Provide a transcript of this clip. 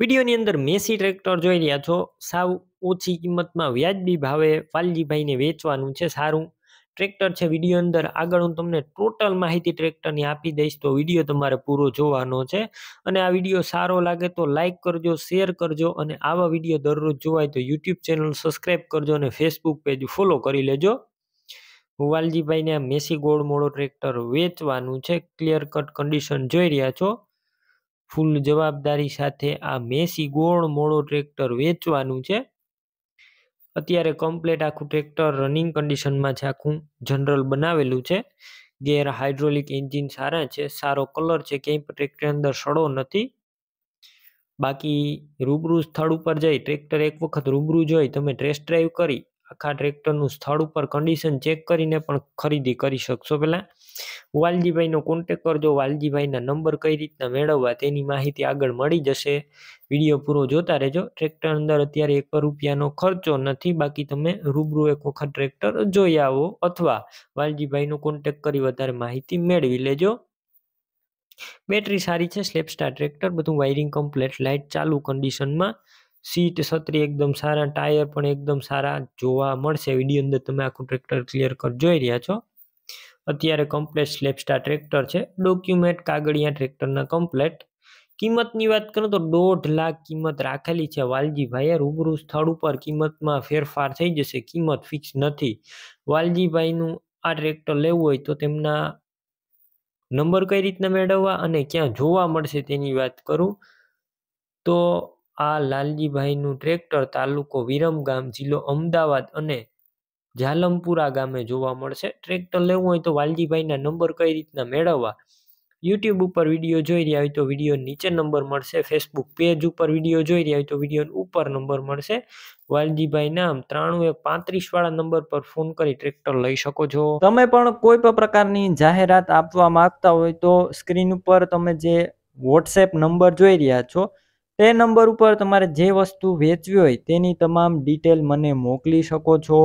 વિડીયોની અંદર Massey tractor જોઈ રહ્યા છો સાવ ઓછી કિંમતમાં વ્યાજબી ભાવે વાલજીભાઈને વેચવાનું છે સારું ટ્રેક્ટર છે વિડીયો અંદર આગળ હું તમને ટોટલ માહિતી ટ્રેક્ટરની આપી દઈશ તો વિડીયો તમારે પૂરો જોવાનો છે અને આ વિડીયો સારો લાગે તો લાઇક કરજો શેર કરજો અને આવા વિડીયો દરરોજ જોવાય તો યુટ્યુબ ચેનલ સબસ્ક્રાઈબ કરજો અને ફેસબુક પેજ ફોલો કરી લેજો વાલજીભાઈને આ મેસી મોડો ટ્રેક્ટર વેચવાનું છે ક્લિયર કટ કન્ડિશન જોઈ રહ્યા છો ફૂલ જવાબદારી સાથે આ મેસી ગોળ મોડો ટ્રેક્ટર વેચવાનું છે અત્યારે કમ્પ્લેટ આખું ટ્રેક્ટર રનિંગ કન્ડિશનમાં છે આખું જનરલ બનાવેલું છે ગેર હાઇડ્રોલિક એન્જિન સારા છે સારો કલર છે ક્યાંય પણ ટ્રેક્ટરની અંદર સડો નથી બાકી રૂબરૂ સ્થળ ઉપર જઈ ટ્રેક્ટર એક વખત રૂબરૂ જોઈ તમે ટેસ્ટ ડ્રાઈવ કરી આખા ટ્રેક્ટરનું સ્થળ ઉપર કન્ડિશન ચેક કરીને પણ ખરીદી કરી શકશો પહેલાં વાલજીભાઈનો કોન્ટેક કરજો વાલજીભાઈના નંબર કઈ રીતના મેળવવા તેની માહિતી આગળ મળી જશે વિડીયો પૂરો જોતા રહેજો ટ્રેક્ટર અંદર અત્યારે એક રૂપિયાનો ખર્ચો નથી બાકી તમે રૂબરૂ એક વખત ટ્રેક્ટર જોઈ આવો અથવા વાલજીભાઈનો કોન્ટેક કરી વધારે માહિતી મેળવી લેજો બેટરી સારી છે સ્લેપસ્ટાર ટ્રેક્ટર બધું વાયરિંગ કમ્પ્લેટ લાઇટ ચાલુ કન્ડિશનમાં સીટ છત્રી એકદમ સારા ટાયર પણ એકદમ સારા જોવા મળશે વિડીયો અંદર તમે આખું ટ્રેક્ટર ક્લિયર કર જોઈ રહ્યા છો અત્યારે કમ્પ્લેટ સ્લેપસ્ટાર ટ્રેક્ટર છે ડોક્યુમેન્ટ કાગળિયા ટ્રેક્ટરના કમ્પ્લેટ કિંમતની વાત કરું તો દોઢ લાખ કિંમત રાખેલી છે વાલજીભાઈએ રૂબરૂ સ્થળ ઉપર કિંમતમાં ફેરફાર થઈ જશે કિંમત ફિક્સ નથી વાલજીભાઈનું આ ટ્રેક્ટર લેવું હોય તો તેમના નંબર કઈ રીતના મેળવવા અને ક્યાં જોવા મળશે તેની વાત કરું તો આ લાલજીભાઈનું ટ્રેક્ટર તાલુકો વિરમગામ જિલ્લો અમદાવાદ અને જાલમપુરા ગામે જોવા મળશે ટ્રેક્ટર લેવું હોય તો વાલજીભાઈના નંબર કઈ રીતના મેળવવા યુટ્યુબ ઉપર વિડીયો જોઈ રહ્યા હોય તો વિડીયો નીચે નંબર મળશે ફેસબુક પેજ ઉપર વિડીયો જોઈ રહ્યા હોય તો વિડીયો ઉપર નંબર મળશે વાલજીભાઈના આમ ત્રાણું એક પાંત્રીસ વાળા નંબર પર ફોન કરી ટ્રેક્ટર લઈ શકો છો તમે પણ કોઈ પણ પ્રકારની જાહેરાત આપવા માંગતા હોય તો સ્ક્રીન ઉપર તમે જે વોટ્સએપ નંબર જોઈ રહ્યા છો તે નંબર ઉપર તમારે જે વસ્તુ વેચવી હોય તેની તમામ ડિટેલ મને મોકલી શકો છો